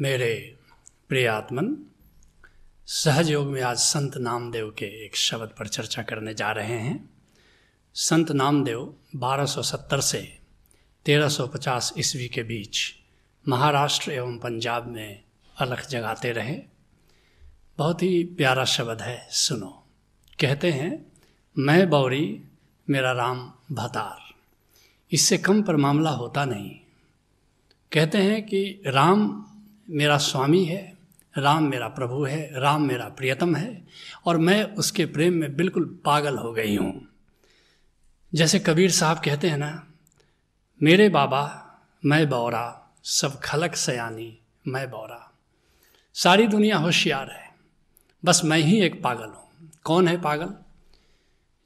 मेरे प्रियात्मन सहजयोग में आज संत नामदेव के एक शब्द पर चर्चा करने जा रहे हैं संत नामदेव 1270 से 1350 ईस्वी के बीच महाराष्ट्र एवं पंजाब में अलख जगाते रहे बहुत ही प्यारा शब्द है सुनो कहते हैं मैं बौरी मेरा राम भतार इससे कम पर मामला होता नहीं कहते हैं कि राम मेरा स्वामी है राम मेरा प्रभु है राम मेरा प्रियतम है और मैं उसके प्रेम में बिल्कुल पागल हो गई हूँ जैसे कबीर साहब कहते हैं ना मेरे बाबा मैं बौरा सब खलक सयानी मैं बौरा सारी दुनिया होशियार है बस मैं ही एक पागल हूँ कौन है पागल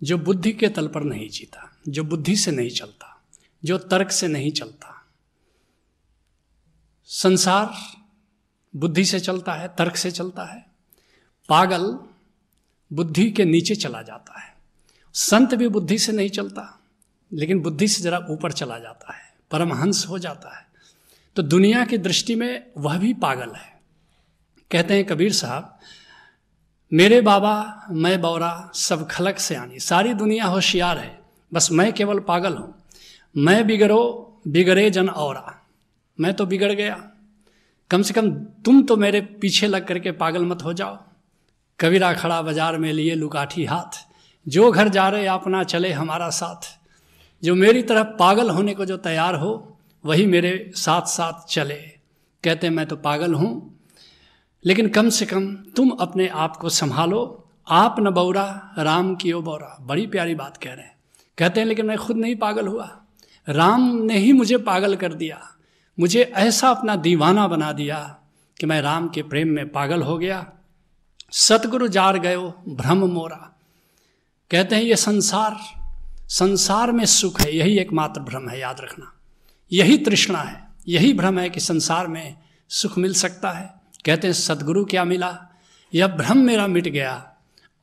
जो बुद्धि के तल पर नहीं जीता जो बुद्धि से नहीं चलता जो तर्क से नहीं चलता संसार बुद्धि से चलता है तर्क से चलता है पागल बुद्धि के नीचे चला जाता है संत भी बुद्धि से नहीं चलता लेकिन बुद्धि से ज़रा ऊपर चला जाता है परमहंस हो जाता है तो दुनिया की दृष्टि में वह भी पागल है कहते हैं कबीर साहब मेरे बाबा मैं बौरा सब खलक से आनी सारी दुनिया होशियार है बस मैं केवल पागल हूँ मैं बिगड़ो बिगड़े जन औरा मैं तो बिगड़ गया कम से कम तुम तो मेरे पीछे लग करके पागल मत हो जाओ कबीरा खड़ा बाजार में लिए लुकाठी हाथ जो घर जा रहे अपना चले हमारा साथ जो मेरी तरह पागल होने को जो तैयार हो वही मेरे साथ साथ चले कहते मैं तो पागल हूँ लेकिन कम से कम तुम अपने आप को संभालो आप न बौरा राम की ओ बौरा बड़ी प्यारी बात कह रहे हैं कहते हैं लेकिन मैं खुद नहीं पागल हुआ राम ने ही मुझे पागल कर दिया मुझे ऐसा अपना दीवाना बना दिया कि मैं राम के प्रेम में पागल हो गया सतगुरु जार गयो भ्रम मोरा कहते हैं ये संसार संसार में सुख है यही एकमात्र भ्रम है याद रखना यही तृष्णा है यही भ्रम है कि संसार में सुख मिल सकता है कहते हैं सदगुरु क्या मिला यह भ्रम मेरा मिट गया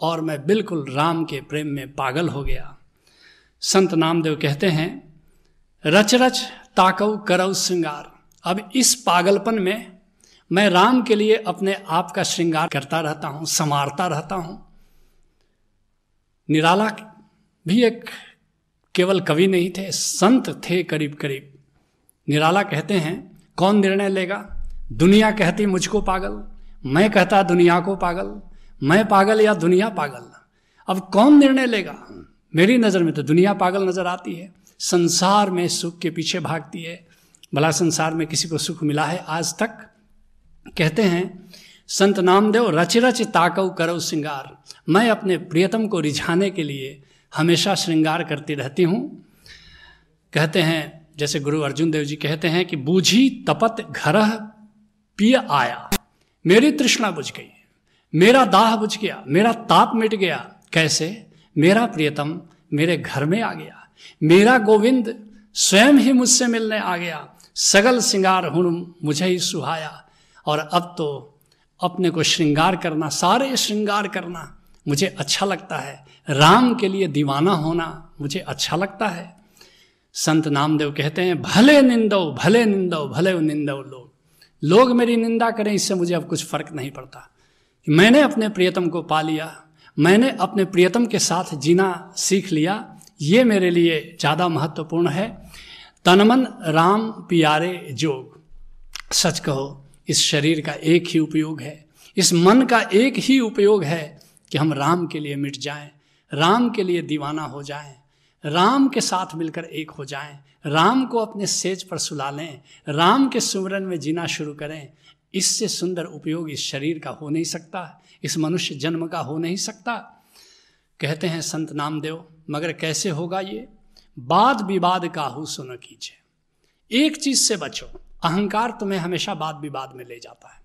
और मैं बिल्कुल राम के प्रेम में पागल हो गया संत नामदेव कहते हैं रच रच ताकव करव श्रृंगार अब इस पागलपन में मैं राम के लिए अपने आप का श्रृंगार करता रहता हूँ संवारता रहता हूँ निराला भी एक केवल कवि नहीं थे संत थे करीब करीब निराला कहते हैं कौन निर्णय लेगा दुनिया कहती मुझको पागल मैं कहता दुनिया को पागल मैं पागल या दुनिया पागल अब कौन निर्णय लेगा मेरी नज़र में तो दुनिया पागल नज़र आती है संसार में सुख के पीछे भागती है भला संसार में किसी को सुख मिला है आज तक कहते हैं संत नामदेव रच रच ताकव करो श्रृंगार मैं अपने प्रियतम को रिझाने के लिए हमेशा श्रृंगार करती रहती हूँ कहते हैं जैसे गुरु अर्जुन देव जी कहते हैं कि बूझी तपत घरह पिय आया मेरी तृष्णा बुझ गई मेरा दाह बुझ गया मेरा ताप मिट गया कैसे मेरा प्रियतम मेरे घर में आ गया मेरा गोविंद स्वयं ही मुझसे मिलने आ गया सगल श्रृंगार हूं मुझे ही सुहाया और अब तो अपने को श्रृंगार करना सारे श्रृंगार करना मुझे अच्छा लगता है राम के लिए दीवाना होना मुझे अच्छा लगता है संत नामदेव कहते हैं भले निंदो भले निंदो भले निंदो लोग लोग मेरी निंदा करें इससे मुझे अब कुछ फर्क नहीं पड़ता मैंने अपने प्रियतम को पा लिया मैंने अपने प्रियतम के साथ जीना सीख लिया ये मेरे लिए ज़्यादा महत्वपूर्ण है तनमन राम प्यारे जोग सच कहो इस शरीर का एक ही उपयोग है इस मन का एक ही उपयोग है कि हम राम के लिए मिट जाएं, राम के लिए दीवाना हो जाएं, राम के साथ मिलकर एक हो जाएं, राम को अपने सेज पर सुला लें राम के सुमरन में जीना शुरू करें इससे सुंदर उपयोग इस शरीर का हो नहीं सकता इस मनुष्य जन्म का हो नहीं सकता कहते हैं संत नामदेव मगर कैसे होगा ये बाद विवाद काहू सुन कीजिए एक चीज से बचो अहंकार तुम्हें हमेशा वाद विवाद में ले जाता है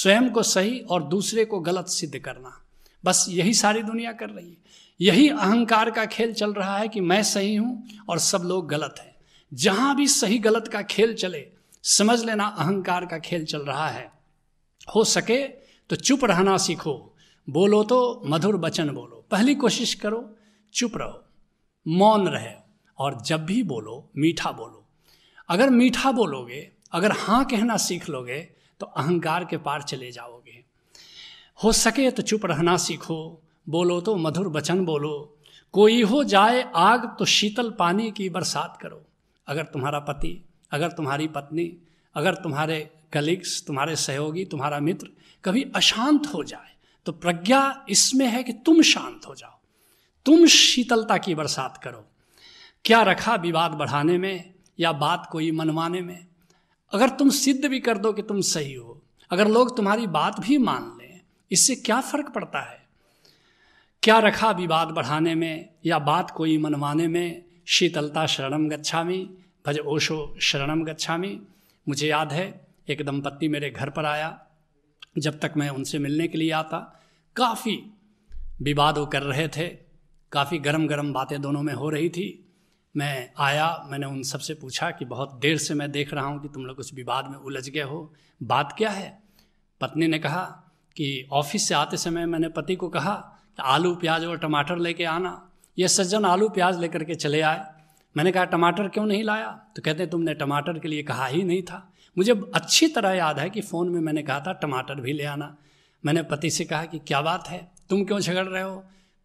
स्वयं को सही और दूसरे को गलत सिद्ध करना बस यही सारी दुनिया कर रही है यही अहंकार का खेल चल रहा है कि मैं सही हूँ और सब लोग गलत हैं जहाँ भी सही गलत का खेल चले समझ लेना अहंकार का खेल चल रहा है हो सके तो चुप रहना सीखो बोलो तो मधुर वचन बोलो पहली कोशिश करो चुप रहो मौन रहे और जब भी बोलो मीठा बोलो अगर मीठा बोलोगे अगर हाँ कहना सीख लोगे तो अहंकार के पार चले जाओगे हो सके तो चुप रहना सीखो बोलो तो मधुर वचन बोलो कोई हो जाए आग तो शीतल पानी की बरसात करो अगर तुम्हारा पति अगर तुम्हारी पत्नी अगर तुम्हारे कलीग्स तुम्हारे सहयोगी तुम्हारा मित्र कभी अशांत हो जाए तो प्रज्ञा इसमें है कि तुम शांत हो जाओ तुम शीतलता की बरसात करो क्या रखा विवाद बढ़ाने में या बात कोई मनवाने में अगर तुम सिद्ध भी कर दो कि तुम सही हो अगर लोग तुम्हारी बात भी मान लें इससे क्या फर्क पड़ता है क्या रखा विवाद बढ़ाने में या बात कोई मनवाने में शीतलता शरणम गच्छामी भज ओशो शरणम गच्छामी मुझे याद है एक दंपत्ति मेरे घर पर आया जब तक मैं उनसे मिलने के लिए आता काफ़ी विवाद वो कर रहे थे काफ़ी गरम गरम बातें दोनों में हो रही थी मैं आया मैंने उन सबसे पूछा कि बहुत देर से मैं देख रहा हूँ कि तुम लोग उस विवाद में उलझ गए हो बात क्या है पत्नी ने कहा कि ऑफिस से आते समय मैंने पति को कहा कि आलू प्याज और टमाटर लेके आना ये सज्जन आलू प्याज लेकर के चले आए मैंने कहा टमाटर क्यों नहीं लाया तो कहते तुमने टमाटर के लिए कहा ही नहीं था मुझे अच्छी तरह याद है कि फ़ोन में मैंने कहा था टमाटर भी ले आना मैंने पति से कहा कि क्या बात है तुम क्यों झगड़ रहे हो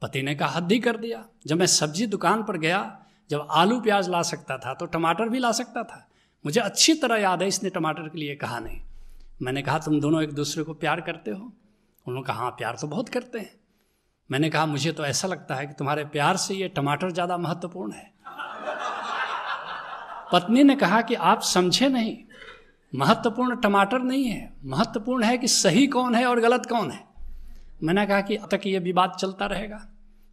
पति ने कहा हद ही कर दिया जब मैं सब्जी दुकान पर गया जब आलू प्याज ला सकता था तो टमाटर भी ला सकता था मुझे अच्छी तरह याद है इसने टमाटर के लिए कहा नहीं मैंने कहा तुम दोनों एक दूसरे को प्यार करते हो उन्होंने कहा हाँ प्यार तो बहुत करते हैं मैंने कहा मुझे तो ऐसा लगता है कि तुम्हारे प्यार से ये टमाटर ज़्यादा महत्वपूर्ण है पत्नी ने कहा कि आप समझे नहीं महत्वपूर्ण टमाटर नहीं है महत्वपूर्ण है कि सही कौन है और गलत कौन है मैंने कहा कि अब तक ये विवाद चलता रहेगा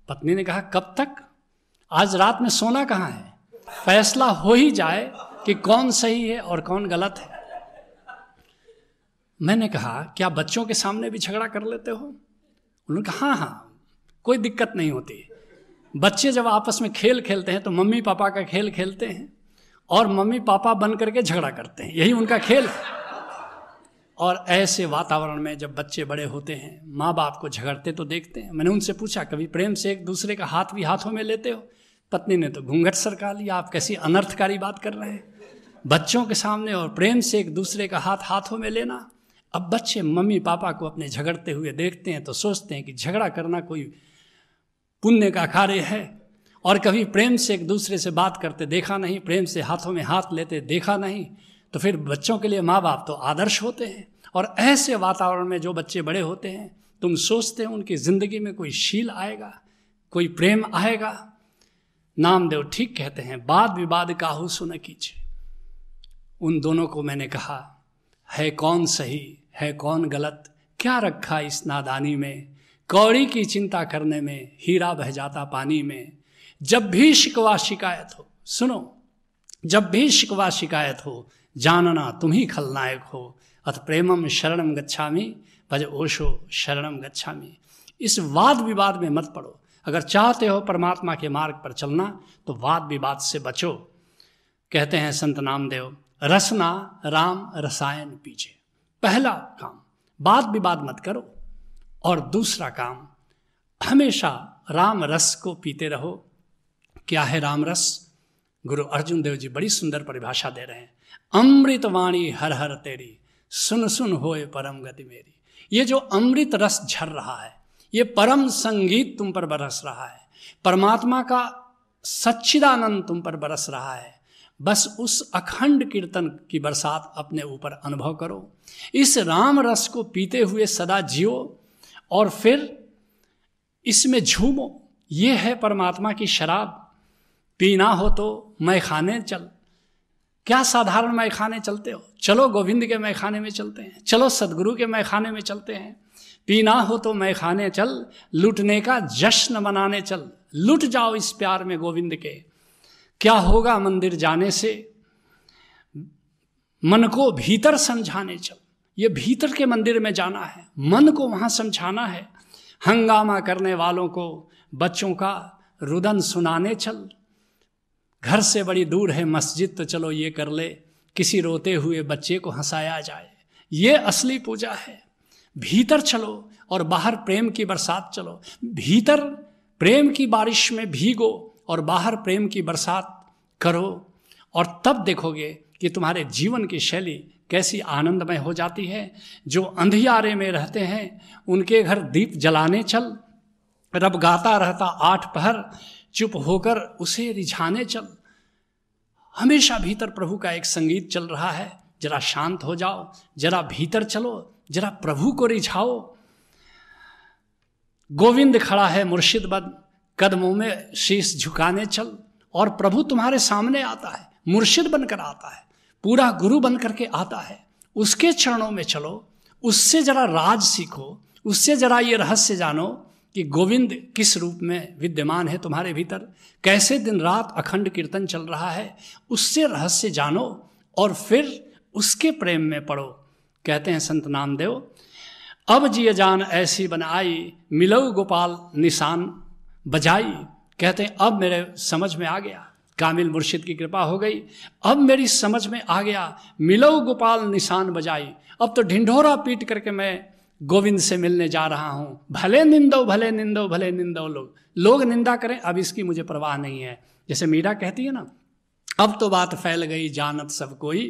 पत्नी ने कहा कब तक आज रात में सोना कहाँ है फैसला हो ही जाए कि कौन सही है और कौन गलत है मैंने कहा क्या बच्चों के सामने भी झगड़ा कर लेते हो उन्होंने कहा हाँ हाँ कोई दिक्कत नहीं होती बच्चे जब आपस में खेल खेलते हैं तो मम्मी पापा का खेल खेलते हैं और मम्मी पापा बन करके झगड़ा करते हैं यही उनका खेल है और ऐसे वातावरण में जब बच्चे बड़े होते हैं माँ बाप को झगड़ते तो देखते हैं मैंने उनसे पूछा कभी प्रेम से एक दूसरे का हाथ भी हाथों में लेते हो पत्नी ने तो घूंघट सरका लिया आप कैसी अनर्थकारी बात कर रहे हैं बच्चों के सामने और प्रेम से एक दूसरे का हाथ हाथों में लेना अब बच्चे मम्मी पापा को अपने झगड़ते हुए देखते हैं तो सोचते हैं कि झगड़ा करना कोई पुण्य का कार्य है और कभी प्रेम से एक दूसरे से बात करते देखा नहीं प्रेम से हाथों में हाथ लेते देखा नहीं तो फिर बच्चों के लिए माँ बाप तो आदर्श होते हैं और ऐसे वातावरण में जो बच्चे बड़े होते हैं तुम सोचते हो उनकी ज़िंदगी में कोई शील आएगा कोई प्रेम आएगा नामदेव ठीक कहते हैं वाद विवाद काहू सुन कीजिए उन दोनों को मैंने कहा है कौन सही है कौन गलत क्या रखा इस नादानी में कौड़ी की चिंता करने में हीरा बह जाता पानी में जब भी शिकवा शिकायत हो सुनो जब भी शिकवा शिकायत हो जानना तुम ही खलनायक हो अथ प्रेमम शरणम गच्छामी भज ओशो शरणम गच्छामी इस वाद विवाद में मत पड़ो अगर चाहते हो परमात्मा के मार्ग पर चलना तो वाद विवाद से बचो कहते हैं संत नामदेव रसना राम रसायन पीछे पहला काम बात विवाद मत करो और दूसरा काम हमेशा राम रस को पीते रहो क्या है राम रस गुरु अर्जुन देव जी बड़ी सुंदर परिभाषा दे रहे हैं अमृत वाणी हर हर तेरी सुन सुन होए परम गति मेरी ये जो अमृत रस झर रहा है ये परम संगीत तुम पर बरस रहा है परमात्मा का सच्चिदानंद तुम पर बरस रहा है बस उस अखंड कीर्तन की बरसात अपने ऊपर अनुभव करो इस राम रस को पीते हुए सदा जियो और फिर इसमें झूमो ये है परमात्मा की शराब पीना हो तो मैखाने चल क्या साधारण मैखाने चलते हो चलो गोविंद के मैखाने खाने में चलते हैं चलो सदगुरु के मैखाने में चलते हैं पीना हो तो मैखाने चल लूटने का जश्न मनाने चल लूट जाओ इस प्यार में गोविंद के क्या होगा मंदिर जाने से मन को भीतर समझाने चल ये भीतर के मंदिर में जाना है मन को वहाँ समझाना है हंगामा करने वालों को बच्चों का रुदन सुनाने चल घर से बड़ी दूर है मस्जिद तो चलो ये कर ले किसी रोते हुए बच्चे को हंसाया जाए ये असली पूजा है भीतर चलो और बाहर प्रेम की बरसात चलो भीतर प्रेम की बारिश में भीगो और बाहर प्रेम की बरसात करो और तब देखोगे कि तुम्हारे जीवन की शैली कैसी आनंदमय हो जाती है जो अंधियारे में रहते हैं उनके घर दीप जलाने चल रब गाता रहता आठ पहर चुप होकर उसे रिझाने चल हमेशा भीतर प्रभु का एक संगीत चल रहा है जरा शांत हो जाओ जरा भीतर चलो जरा प्रभु को रिझाओ गोविंद खड़ा है मुर्शिदबद कदमों में शीश झुकाने चल और प्रभु तुम्हारे सामने आता है मुर्शिद बनकर आता है पूरा गुरु बनकर के आता है उसके चरणों में चलो उससे जरा राज सीखो उससे जरा ये रहस्य जानो कि गोविंद किस रूप में विद्यमान है तुम्हारे भीतर कैसे दिन रात अखंड कीर्तन चल रहा है उससे रहस्य जानो और फिर उसके प्रेम में पढ़ो कहते हैं संत नामदेव अब जिय जान ऐसी बनाई मिलो गोपाल निशान बजाई कहते हैं अब मेरे समझ में आ गया कामिल मुर्शिद की कृपा हो गई अब मेरी समझ में आ गया मिलो गोपाल निशान बजाई अब तो ढिंढोरा पीट करके मैं गोविंद से मिलने जा रहा हूँ भले निंदो भले निंदो भले निंदो लोग लोग निंदा करें अब इसकी मुझे परवाह नहीं है जैसे मीरा कहती है ना अब तो बात फैल गई जानत सब कोई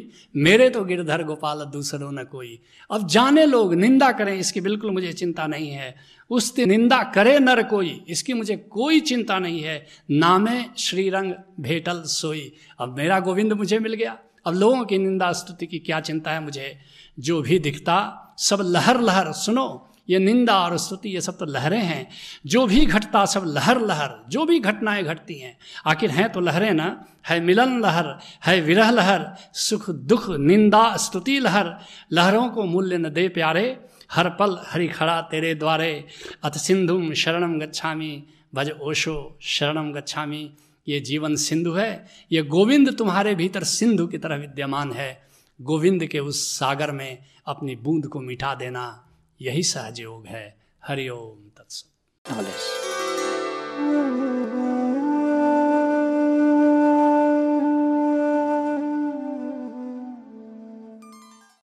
मेरे तो गिरधर गोपाल दूसरों न कोई अब जाने लोग निंदा करें इसकी बिल्कुल मुझे चिंता नहीं है उस दिन निंदा करे नर कोई इसकी मुझे कोई चिंता नहीं है नामे श्रीरंग भेटल सोई अब मेरा गोविंद मुझे मिल गया अब लोगों की निंदा स्तुति की क्या चिंता है मुझे जो भी दिखता सब लहर लहर सुनो ये निंदा और स्तुति ये सब तो लहरें हैं जो भी घटता सब लहर लहर जो भी घटनाएं घटती हैं आखिर हैं तो लहरें ना है मिलन लहर है विरह लहर सुख दुख निंदा स्तुति लहर लहरों को मूल्य न दे प्यारे हर पल हरि खड़ा तेरे द्वारे अत सिंधुम शरणम गच्छामी भज ओशो शरणम गच्छामी ये जीवन सिंधु है ये गोविंद तुम्हारे भीतर सिंधु की तरह विद्यमान है गोविंद के उस सागर में अपनी बूंद को मिटा देना यही सहयोग है हरिओम तत्सत